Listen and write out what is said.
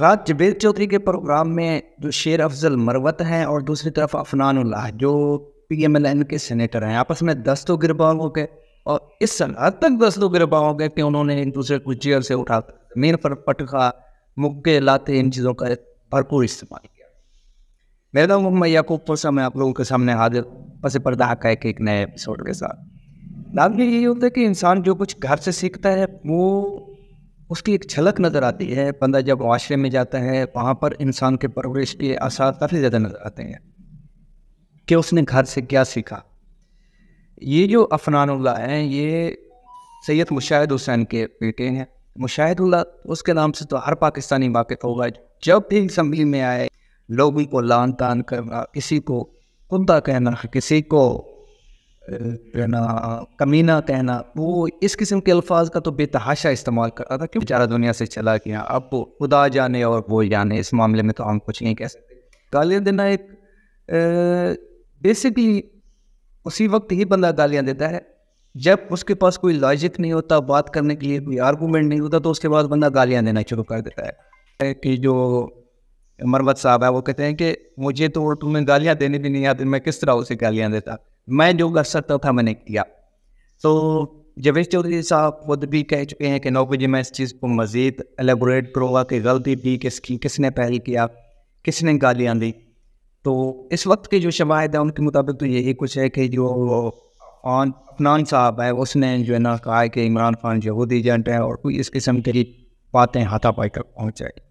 रात जबेर चौधरी के प्रोग्राम में जो शेर अफजल मरवत हैं और दूसरी तरफ अफनानुल्लाह जो पी एम एल एन के सेनेटर हैं आपस में तो गिरबा हो गए और इस हद तक दस्तों गिरबा हो गए कि उन्होंने एक दूसरे को जेल से उठा जमीन पर पटखा मुक्के लाते इन चीज़ों का भरपूर इस्तेमाल किया मेरा नाम मोहम्मद याकूब पोसा मैं आप लोगों के सामने हाजिर पसे पर्दा का एक एक नए एपिसोड के साथ नाम ये होता है कि इंसान जो कुछ घर से सीखता है वो उसकी एक झलक नज़र आती है बंदा जब आश्रय में जाता है वहाँ पर इंसान के परवरिश के आसार काफ़ी ज़्यादा नज़र आते हैं कि उसने घर से क्या सीखा ये जो अफनानुल्ला हैं ये सैयद मुशाहिद हुसैन के बेटे हैं मुशाहिदुल्ला उसके नाम से तो हर पाकिस्तानी वाकिफ होगा जब भी असम्बली में आए लोगों को लान तान करना किसी को कुत्ता कहना किसी को कहना कमीना कहना वो इस किस्म के अल्फाज का तो बेतहाशा इस्तेमाल करता था कि बेचारा दुनिया से चला गया अब खुदा जाने और वो जाने इस मामले में तो हम कुछ नहीं कह सकते गालियाँ देना एक बेसिकली उसी वक्त ही बंदा गालियाँ देता है जब उसके पास कोई लॉजिक नहीं होता बात करने के लिए कोई आर्गूमेंट नहीं होता तो उसके बाद बंदा गालियाँ देना शुरू कर देता है कि जो मरवत साहब है वो कहते हैं कि मुझे तो तुम्हें गालियाँ देने भी नहीं आती मैं किस तरह उसे गालियाँ देता मैं जो कर सकता था मैंने किया तो जवेश चौधरी साहब खुद भी कह चुके हैं कि नौ बजे मैं इस चीज़ को मज़ीद एलेबोरेट करूँगा कि गलती थी किसकी किसने पहल किया किसने गालियाँ दी तो इस वक्त के जो शवाहद हैं उनके मुताबिक तो यही कुछ है कि जो ऑन अफनान साहब है उसने जो है ना कहा है कि इमरान खान यहूदी एजेंट हैं और कोई इस किस्म की बातें हाथापाई तक पहुँचाई